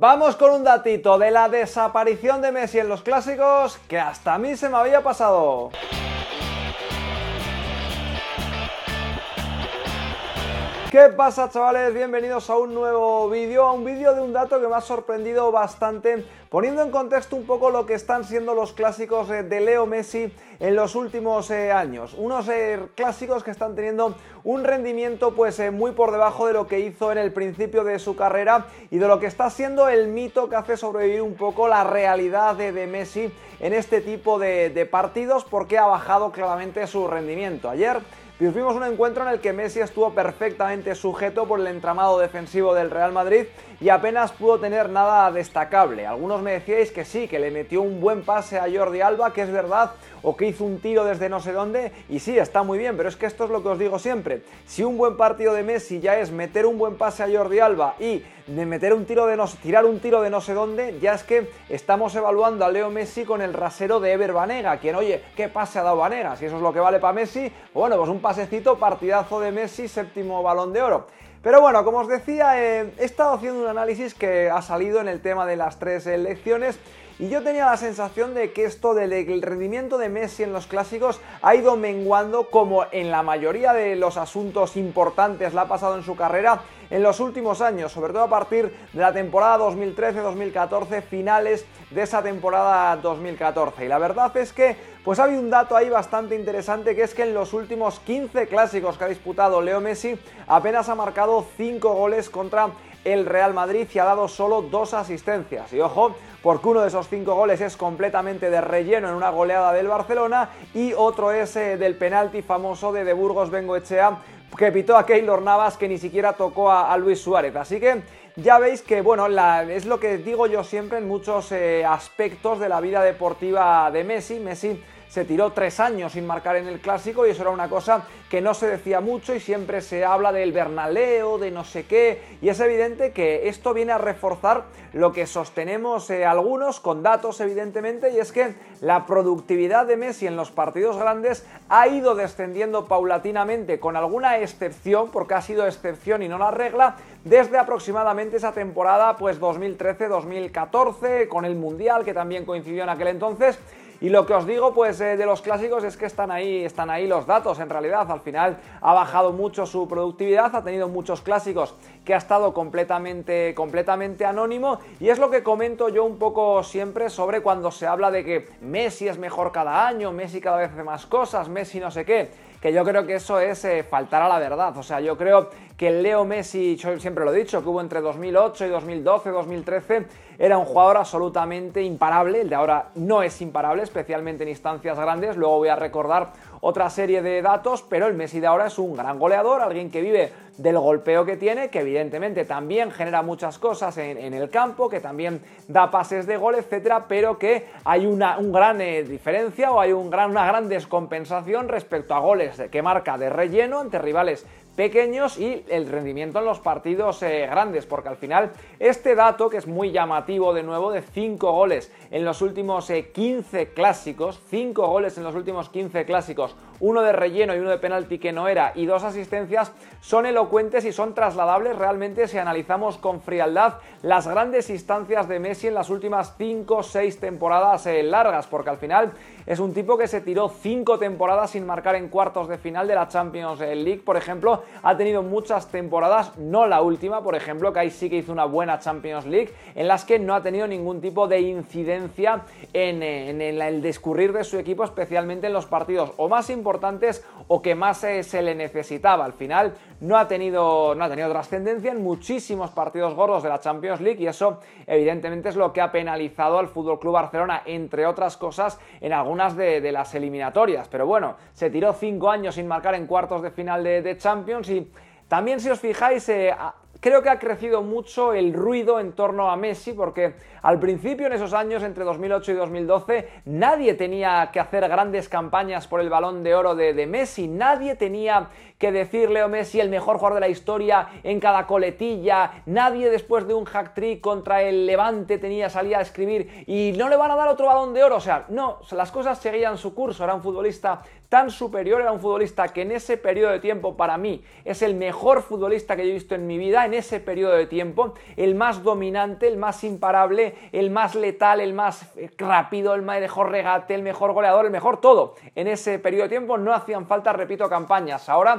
Vamos con un datito de la desaparición de Messi en los clásicos que hasta a mí se me había pasado. ¿Qué pasa chavales? Bienvenidos a un nuevo vídeo, a un vídeo de un dato que me ha sorprendido bastante, poniendo en contexto un poco lo que están siendo los clásicos eh, de Leo Messi en los últimos eh, años. Unos eh, clásicos que están teniendo un rendimiento pues muy por debajo de lo que hizo en el principio de su carrera y de lo que está siendo el mito que hace sobrevivir un poco la realidad de, Messi en este tipo de partidos porque ha bajado claramente su rendimiento. Ayer y tuvimos un encuentro en el que Messi estuvo perfectamente sujeto por el entramado defensivo del Real Madrid y apenas pudo tener nada destacable. Algunos me decíais que sí, que le metió un buen pase a Jordi Alba, que es verdad, o que hizo un tiro desde no sé dónde, y sí, está muy bien, pero es que esto es lo que os digo siempre. Si un buen partido de Messi ya es meter un buen pase a Jordi Alba y de meter un tiro de no, tirar un tiro de no sé dónde, ya es que estamos evaluando a Leo Messi con el rasero de Ever Banega, quien, oye, ¿qué pase ha dado Banega? Si eso es lo que vale para Messi, bueno, pues un pasecito, partidazo de Messi, séptimo balón de oro. Pero bueno, como os decía, eh, he estado haciendo un análisis que ha salido en el tema de las tres elecciones. Y yo tenía la sensación de que esto del rendimiento de Messi en los clásicos ha ido menguando como en la mayoría de los asuntos importantes la ha pasado en su carrera en los últimos años, sobre todo a partir de la temporada 2013-2014, finales de esa temporada 2014. Y la verdad es que pues había un dato ahí bastante interesante que es que en los últimos 15 clásicos que ha disputado Leo Messi apenas ha marcado 5 goles contra el Real Madrid y ha dado solo 2 asistencias. Y ojo, porque uno de esos 5 goles es completamente de relleno en una goleada del Barcelona y otro es eh, del penalti famoso de, de Burgos Bengoechea que pitó a Keylor Navas que ni siquiera tocó a Luis Suárez. Así que ya veis que, bueno, la, es lo que digo yo siempre en muchos eh, aspectos de la vida deportiva de Messi. Messi se tiró tres años sin marcar en el clásico y eso era una cosa que no se decía mucho y siempre se habla del Bernaleo, de no sé qué, y es evidente que esto viene a reforzar lo que sostenemos eh, algunos con datos evidentemente y es que la productividad de Messi en los partidos grandes ha ido descendiendo paulatinamente con alguna excepción, porque ha sido excepción y no la regla, desde aproximadamente esa temporada pues 2013-2014 con el Mundial que también coincidió en aquel entonces y lo que os digo, pues eh, de los clásicos es que están ahí, están ahí los datos. En realidad, al final ha bajado mucho su productividad, ha tenido muchos clásicos que ha estado completamente, completamente anónimo y es lo que comento yo un poco siempre sobre cuando se habla de que Messi es mejor cada año, Messi cada vez hace más cosas, Messi no sé qué que yo creo que eso es eh, faltar a la verdad. O sea, yo creo que el Leo Messi, yo siempre lo he dicho, que hubo entre 2008 y 2012, 2013, era un jugador absolutamente imparable. El de ahora no es imparable, especialmente en instancias grandes. Luego voy a recordar otra serie de datos, pero el Messi de ahora es un gran goleador, alguien que vive del golpeo que tiene, que evidentemente también genera muchas cosas en, el campo, que también da pases de gol, etcétera, pero que hay una un gran eh, diferencia o hay un gran, una gran descompensación respecto a goles que marca de relleno ante rivales pequeños y el rendimiento en los partidos eh, grandes, porque al final este dato, que es muy llamativo de nuevo, de 5 goles en los últimos 15 eh, clásicos, 5 goles en los últimos 15 clásicos, uno de relleno y uno de penalti que no era, y dos asistencias, son elocuentes y son trasladables realmente si analizamos con frialdad las grandes instancias de Messi en las últimas 5 o 6 temporadas eh, largas, porque al final es un tipo que se tiró 5 temporadas sin marcar en cuartos de final de la Champions eh, League, por ejemplo, ha tenido muchas temporadas, no la última, por ejemplo, que ahí sí que hizo una buena Champions League, en las que no ha tenido ningún tipo de incidencia en, eh, el descurrir de su equipo, especialmente en los partidos o más importante o que más se le necesitaba. Al final no ha tenido, no ha tenido trascendencia en muchísimos partidos gordos de la Champions League y eso evidentemente es lo que ha penalizado al Fútbol Club Barcelona, entre otras cosas, en algunas de, las eliminatorias. Pero bueno, se tiró cinco años sin marcar en cuartos de final de, Champions y también si os fijáis, eh, Creo que ha crecido mucho el ruido en torno a Messi porque al principio en esos años entre 2008 y 2012 nadie tenía que hacer grandes campañas por el balón de oro de, Messi, nadie tenía que decir Leo Messi el mejor jugador de la historia en cada coletilla. Nadie después de un hack trick contra el Levante tenía salía a escribir y no le van a dar otro balón de oro. O sea, no, las cosas seguían su curso. Era un futbolista tan superior, era un futbolista que en ese periodo de tiempo para mí es el mejor futbolista que yo he visto en mi vida, en ese periodo de tiempo, el más dominante, el más imparable, el más letal, el más eh, rápido, el mejor regate, el mejor goleador, el mejor todo. En ese periodo de tiempo no hacían falta, repito, campañas. Ahora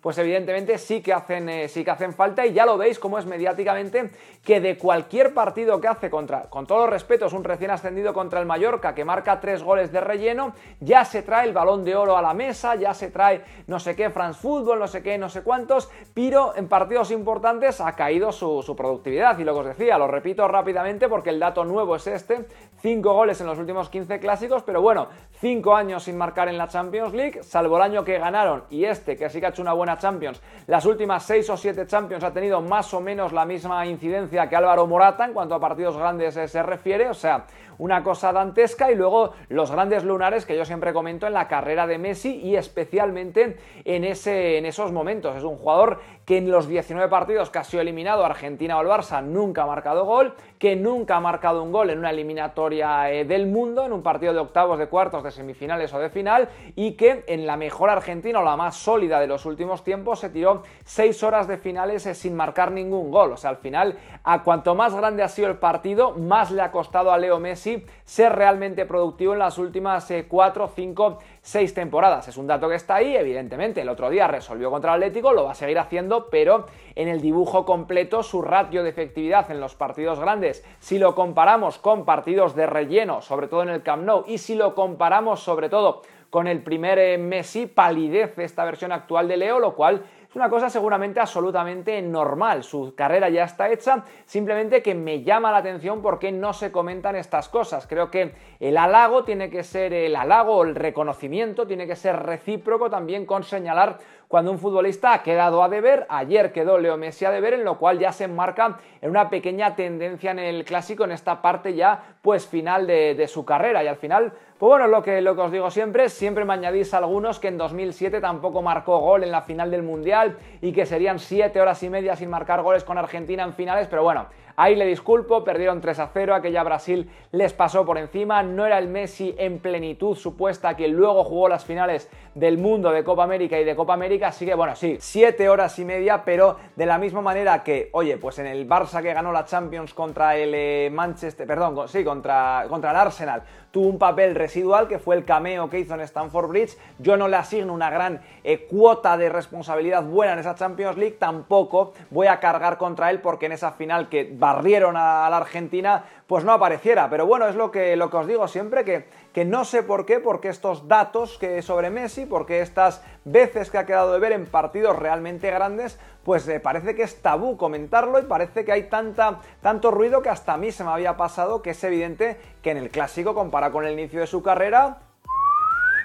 pues evidentemente sí que hacen, eh, sí que hacen falta y ya lo veis cómo es mediáticamente que de cualquier partido que hace contra, con todos los respetos, un recién ascendido contra el Mallorca que marca tres goles de relleno, ya se trae el balón de oro a la mesa, ya se trae no sé qué France Football, no sé qué, no sé cuántos, pero en partidos importantes ha caído su, productividad y lo que os decía, lo repito rápidamente porque el dato nuevo es este, cinco goles en los últimos 15 clásicos, pero bueno, cinco años sin marcar en la Champions League, salvo el año que ganaron y este que sí que ha hecho una buena Champions. Las últimas 6 o 7 Champions ha tenido más o menos la misma incidencia que Álvaro Morata en cuanto a partidos grandes eh, se refiere, o sea, una cosa dantesca y luego los grandes lunares que yo siempre comento en la carrera de Messi y especialmente en, ese, en esos momentos. Es un jugador que en los 19 partidos que ha sido eliminado Argentina o el Barça nunca ha marcado gol, que nunca ha marcado un gol en una eliminatoria eh, del mundo, en un partido de octavos, de cuartos, de semifinales o de final, y que en la mejor Argentina o la más sólida de los últimos tiempos se tiró seis horas de finales eh, sin marcar ningún gol. O sea, al final, a cuanto más grande ha sido el partido, más le ha costado a Leo Messi ser realmente productivo en las últimas eh, cuatro, cinco, seis temporadas. Es un dato que está ahí, evidentemente. El otro día resolvió contra Atlético, lo va a seguir haciendo, pero en el dibujo completo su ratio de efectividad en los partidos grandes si lo comparamos con partidos de relleno, sobre todo en el Camp Nou, y si lo comparamos sobre todo con el primer eh, Messi, palidece esta versión actual de Leo, lo cual es una cosa seguramente absolutamente normal, su carrera ya está hecha, simplemente que me llama la atención porque no se comentan estas cosas. Creo que el halago tiene que ser el halago, el reconocimiento tiene que ser recíproco también con señalar cuando un futbolista ha quedado a deber. Ayer quedó Leo Messi a deber, en lo cual ya se enmarca en una pequeña tendencia en el clásico, en esta parte ya pues final de su carrera. Y al final, pues bueno, lo que, os digo siempre, siempre me añadís a algunos que en 2007 tampoco marcó gol en la final del Mundial y que serían 7 horas y media sin marcar goles con Argentina en finales, pero bueno, ahí le disculpo, perdieron 3 a 0, aquella Brasil les pasó por encima, no era el Messi en plenitud supuesta que luego jugó las finales del mundo de Copa América y de Copa América, así que bueno, sí, 7 horas y media, pero de la misma manera que, oye, pues en el Barça que ganó la Champions contra el eh, Manchester, perdón, sí, contra, contra el Arsenal, tuvo un papel residual, que fue el cameo que hizo en Stanford Bridge. Yo no le asigno una gran eh, cuota de responsabilidad buena en esa Champions League, tampoco voy a cargar contra él porque en esa final que barrieron a, la Argentina, pues no apareciera. Pero bueno, es lo que, lo que os digo siempre, que, que no sé por qué, porque estos datos que sobre Messi, porque estas veces que ha quedado de ver en partidos realmente grandes, pues eh, parece que es tabú comentarlo y parece que hay tanta, tanto ruido que hasta a mí se me había pasado que es evidente que en el clásico, comparado con el inicio de su carrera,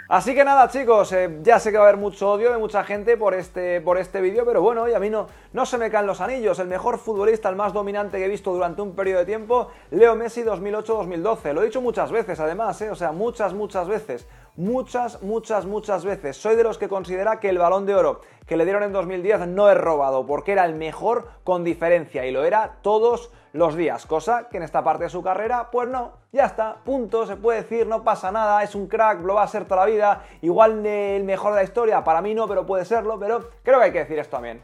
Así que nada, chicos, eh, ya sé que va a haber mucho odio de mucha gente por este, por este vídeo, pero bueno, y a mí no, no se me caen los anillos. El mejor futbolista, el más dominante que he visto durante un periodo de tiempo, Leo Messi 2008-2012. Lo he dicho muchas veces, además, eh, o sea, muchas, muchas veces muchas, muchas, muchas veces. Soy de los que considera que el balón de oro que le dieron en 2010 no es robado, porque era el mejor con diferencia y lo era todos los días, cosa que en esta parte de su carrera, pues no, ya está, punto, se puede decir, no pasa nada, es un crack, lo va a ser toda la vida, igual el mejor de la historia, para mí no, pero puede serlo, pero creo que hay que decir esto también.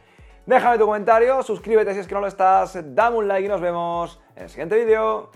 Déjame tu comentario, suscríbete si es que no lo estás, dame un like y nos vemos en el siguiente vídeo.